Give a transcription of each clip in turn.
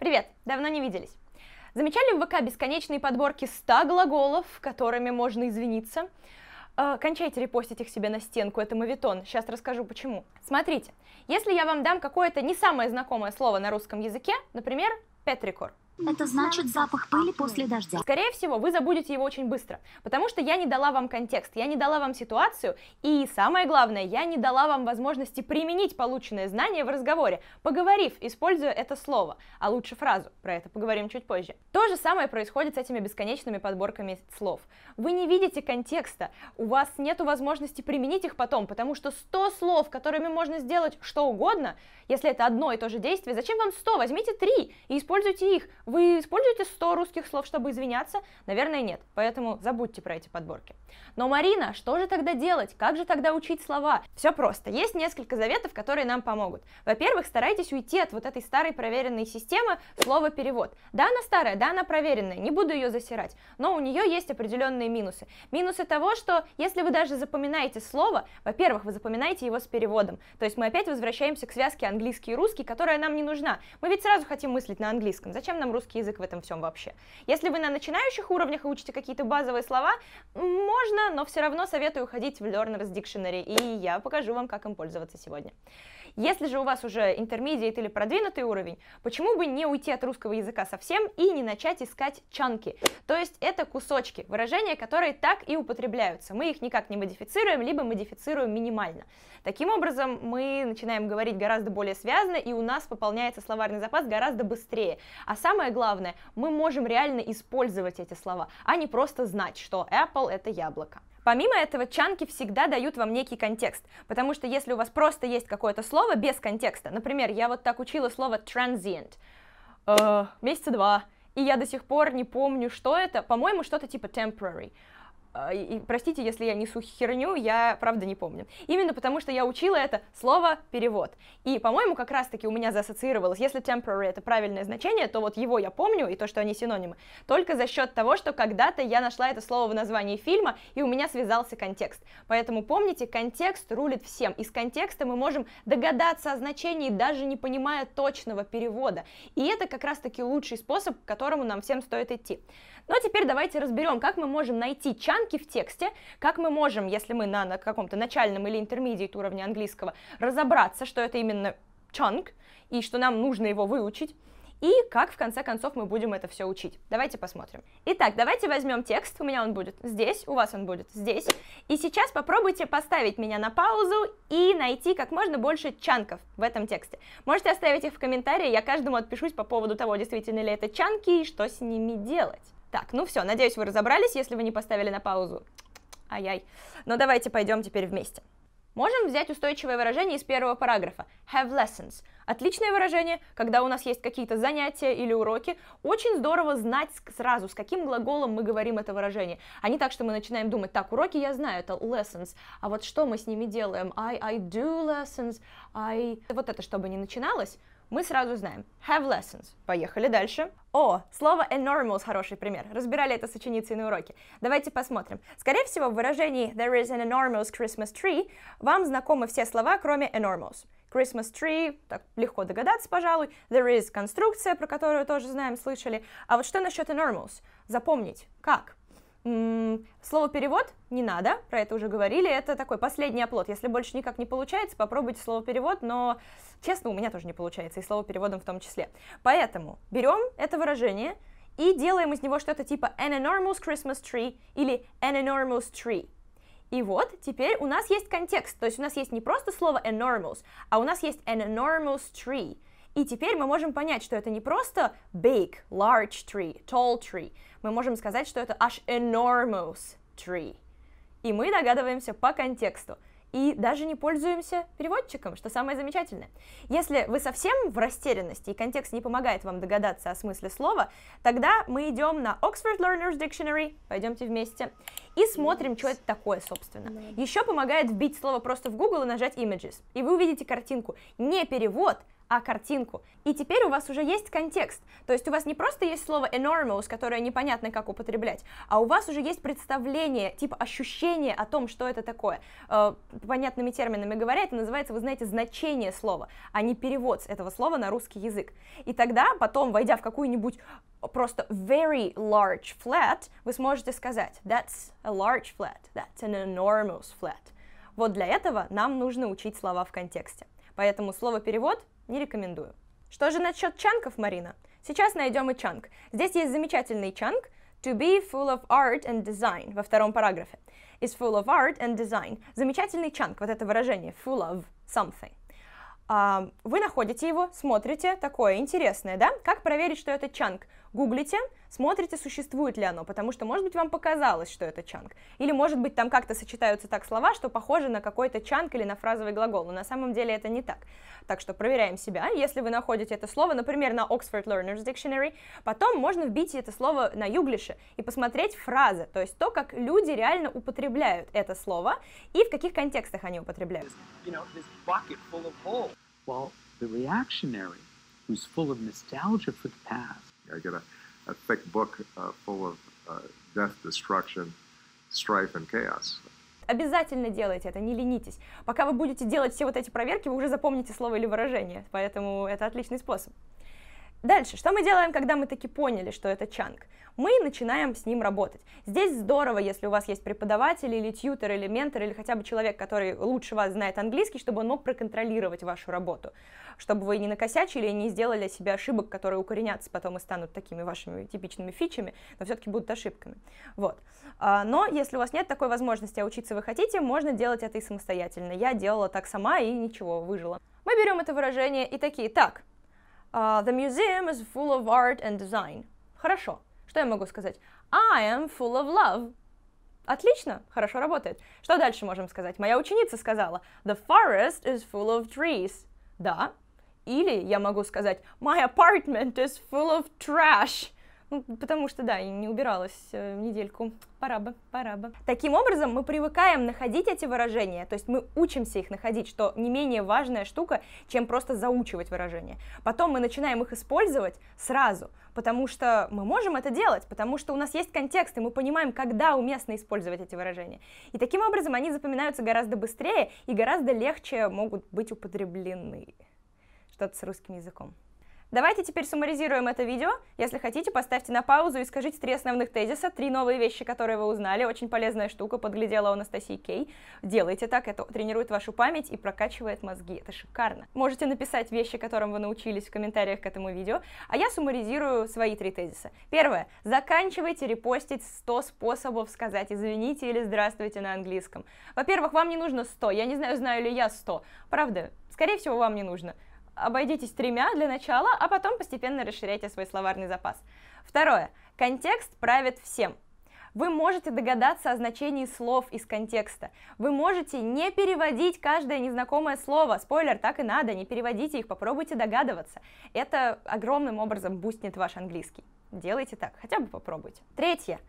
Привет, давно не виделись. Замечали в ВК бесконечные подборки 100 глаголов, которыми можно извиниться? Э, кончайте репостить их себе на стенку, это мавитон. Сейчас расскажу почему. Смотрите, если я вам дам какое-то не самое знакомое слово на русском языке, например, петрикор, это значит запах пыли после дождя. Скорее всего, вы забудете его очень быстро, потому что я не дала вам контекст, я не дала вам ситуацию, и самое главное, я не дала вам возможности применить полученные знания в разговоре, поговорив, используя это слово, а лучше фразу, про это поговорим чуть позже. То же самое происходит с этими бесконечными подборками слов. Вы не видите контекста, у вас нет возможности применить их потом, потому что 100 слов, которыми можно сделать что угодно, если это одно и то же действие, зачем вам 100? Возьмите 3 и используйте их вы используете 100 русских слов, чтобы извиняться? Наверное, нет, поэтому забудьте про эти подборки. Но, Марина, что же тогда делать? Как же тогда учить слова? Все просто. Есть несколько заветов, которые нам помогут. Во-первых, старайтесь уйти от вот этой старой проверенной системы слова-перевод. Да, она старая, да, она проверенная, не буду ее засирать, но у нее есть определенные минусы. Минусы того, что если вы даже запоминаете слово, во-первых, вы запоминаете его с переводом, то есть мы опять возвращаемся к связке английский и русский, которая нам не нужна. Мы ведь сразу хотим мыслить на английском, зачем нам русский русский язык в этом всем вообще. Если вы на начинающих уровнях и учите какие-то базовые слова, можно, но все равно советую ходить в Learner's Dictionary, и я покажу вам, как им пользоваться сегодня. Если же у вас уже интермедиат или продвинутый уровень, почему бы не уйти от русского языка совсем и не начать искать чанки? То есть это кусочки, выражения, которые так и употребляются. Мы их никак не модифицируем, либо модифицируем минимально. Таким образом, мы начинаем говорить гораздо более связно, и у нас пополняется словарный запас гораздо быстрее. А самое главное, мы можем реально использовать эти слова, а не просто знать, что Apple — это яблоко. Помимо этого, чанки всегда дают вам некий контекст, потому что если у вас просто есть какое-то слово без контекста, например, я вот так учила слово transient э, месяца два, и я до сих пор не помню, что это, по-моему, что-то типа temporary. А, и, простите, если я несу херню, я правда не помню. Именно потому, что я учила это слово «перевод». И, по-моему, как раз-таки у меня заассоциировалось, если temporary — это правильное значение, то вот его я помню, и то, что они синонимы, только за счет того, что когда-то я нашла это слово в названии фильма, и у меня связался контекст. Поэтому помните, контекст рулит всем. Из контекста мы можем догадаться о значении, даже не понимая точного перевода. И это как раз-таки лучший способ, к которому нам всем стоит идти. Но теперь давайте разберем, как мы можем найти чан ранки в тексте, как мы можем, если мы на, на каком-то начальном или интермедиат уровне английского, разобраться, что это именно chunk, и что нам нужно его выучить, и как в конце концов мы будем это все учить. Давайте посмотрим. Итак, давайте возьмем текст, у меня он будет здесь, у вас он будет здесь, и сейчас попробуйте поставить меня на паузу и найти как можно больше чанков в этом тексте. Можете оставить их в комментарии, я каждому отпишусь по поводу того, действительно ли это чанки и что с ними делать. Так, ну все, надеюсь, вы разобрались, если вы не поставили на паузу. Ай-яй. Но ну, давайте пойдем теперь вместе. Можем взять устойчивое выражение из первого параграфа have lessons. Отличное выражение, когда у нас есть какие-то занятия или уроки. Очень здорово знать сразу, с каким глаголом мы говорим это выражение. А не так, что мы начинаем думать, так, уроки я знаю, это lessons, а вот что мы с ними делаем? I, I do lessons, I... Вот это, чтобы не начиналось, мы сразу знаем have lessons. Поехали дальше. О, слово enormous хороший пример. Разбирали это с ученицей на уроке. Давайте посмотрим. Скорее всего, в выражении there is an enormous Christmas tree вам знакомы все слова, кроме enormous. Christmas tree, так легко догадаться, пожалуй. There is конструкция, про которую тоже знаем, слышали. А вот что насчет enormous? Запомнить. Как? Слово перевод не надо, про это уже говорили, это такой последний оплот. Если больше никак не получается, попробуйте слово перевод, но, честно, у меня тоже не получается, и слово переводом в том числе. Поэтому берем это выражение и делаем из него что-то типа an enormous Christmas tree или an enormous tree. И вот теперь у нас есть контекст, то есть у нас есть не просто слово enormous, а у нас есть an enormous tree – и теперь мы можем понять, что это не просто big, large tree, tall tree. Мы можем сказать, что это аж enormous tree. И мы догадываемся по контексту и даже не пользуемся переводчиком, что самое замечательное. Если вы совсем в растерянности и контекст не помогает вам догадаться о смысле слова, тогда мы идем на Oxford Learners Dictionary, пойдемте вместе, и смотрим, что это такое, собственно. Еще помогает вбить слово просто в Google и нажать images, и вы увидите картинку. Не перевод, а картинку. И теперь у вас уже есть контекст, то есть у вас не просто есть слово enormous, которое непонятно как употреблять, а у вас уже есть представление, типа ощущение о том, что это такое. Э, понятными терминами говоря, это называется, вы знаете, значение слова, а не перевод этого слова на русский язык. И тогда потом, войдя в какую-нибудь просто very large flat, вы сможете сказать that's a large flat, that's an enormous flat. Вот для этого нам нужно учить слова в контексте поэтому слово «перевод» не рекомендую. Что же насчет чанков, Марина? Сейчас найдем и чанк. Здесь есть замечательный чанк «To be full of art and design» во втором параграфе. «Is full of art and design». Замечательный чанк, вот это выражение «full of something». Вы находите его, смотрите, такое интересное, да? Как проверить, что это чанг? Гуглите, смотрите, существует ли оно, потому что, может быть, вам показалось, что это чанг, Или, может быть, там как-то сочетаются так слова, что похоже на какой-то чанг или на фразовый глагол, но на самом деле это не так. Так что проверяем себя. Если вы находите это слово, например, на Oxford Learner's Dictionary, потом можно вбить это слово на юглише и посмотреть фразы, то есть то, как люди реально употребляют это слово и в каких контекстах они употребляют. You know, While the reactionary, who's full of nostalgia for the past, I get a, a thick book uh, full of uh, death, destruction, strife, and chaos. Обязательно делайте это, не ленитесь. Пока вы будете делать все вот эти проверки, вы уже запомните слово или выражение, поэтому это отличный способ. Дальше, что мы делаем, когда мы таки поняли, что это чанг? Мы начинаем с ним работать. Здесь здорово, если у вас есть преподаватель или тьютер, или ментор, или хотя бы человек, который лучше вас знает английский, чтобы он мог проконтролировать вашу работу, чтобы вы не накосячили и не сделали себе ошибок, которые укоренятся потом и станут такими вашими типичными фичами, но все-таки будут ошибками. Вот. А, но если у вас нет такой возможности, а учиться вы хотите, можно делать это и самостоятельно. Я делала так сама и ничего, выжила. Мы берем это выражение и такие, так, а, the museum is full of art and design. Хорошо. Что я могу сказать? I am full of love. Отлично, хорошо работает. Что дальше можем сказать? Моя ученица сказала, the forest is full of trees. Да. Или я могу сказать, my apartment is full of trash. Ну, потому что, да, и не убиралась э, недельку. Пора бы, пора бы. Таким образом, мы привыкаем находить эти выражения, то есть мы учимся их находить, что не менее важная штука, чем просто заучивать выражения. Потом мы начинаем их использовать сразу, потому что мы можем это делать, потому что у нас есть контекст, и мы понимаем, когда уместно использовать эти выражения. И таким образом они запоминаются гораздо быстрее и гораздо легче могут быть употреблены. Что-то с русским языком. Давайте теперь суммаризируем это видео. Если хотите, поставьте на паузу и скажите три основных тезиса, три новые вещи, которые вы узнали. Очень полезная штука, подглядела у Анастасии Кей. Делайте так, это тренирует вашу память и прокачивает мозги. Это шикарно. Можете написать вещи, которым вы научились в комментариях к этому видео, а я суммаризирую свои три тезиса. Первое. Заканчивайте репостить 100 способов сказать «извините» или «здравствуйте» на английском. Во-первых, вам не нужно 100. Я не знаю, знаю ли я 100. Правда, скорее всего, вам не нужно обойдитесь тремя для начала, а потом постепенно расширяйте свой словарный запас. Второе. Контекст правит всем. Вы можете догадаться о значении слов из контекста. Вы можете не переводить каждое незнакомое слово. Спойлер, так и надо, не переводите их, попробуйте догадываться. Это огромным образом бустнет ваш английский. Делайте так, хотя бы попробуйте. Третье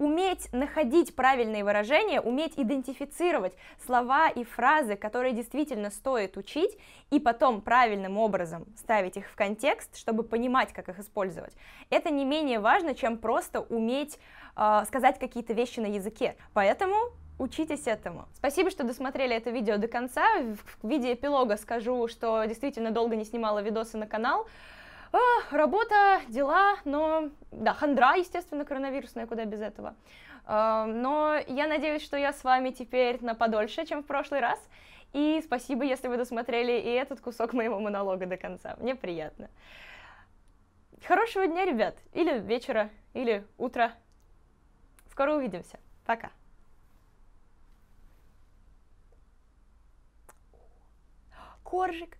уметь находить правильные выражения, уметь идентифицировать слова и фразы, которые действительно стоит учить, и потом правильным образом ставить их в контекст, чтобы понимать, как их использовать. Это не менее важно, чем просто уметь э, сказать какие-то вещи на языке. Поэтому учитесь этому. Спасибо, что досмотрели это видео до конца. В виде эпилога скажу, что действительно долго не снимала видосы на канал. А, работа, дела, но да, хандра, естественно, коронавирусная, куда без этого. А, но я надеюсь, что я с вами теперь на подольше, чем в прошлый раз. И спасибо, если вы досмотрели и этот кусок моего монолога до конца. Мне приятно. Хорошего дня, ребят. Или вечера, или утра. Скоро увидимся. Пока. Коржик.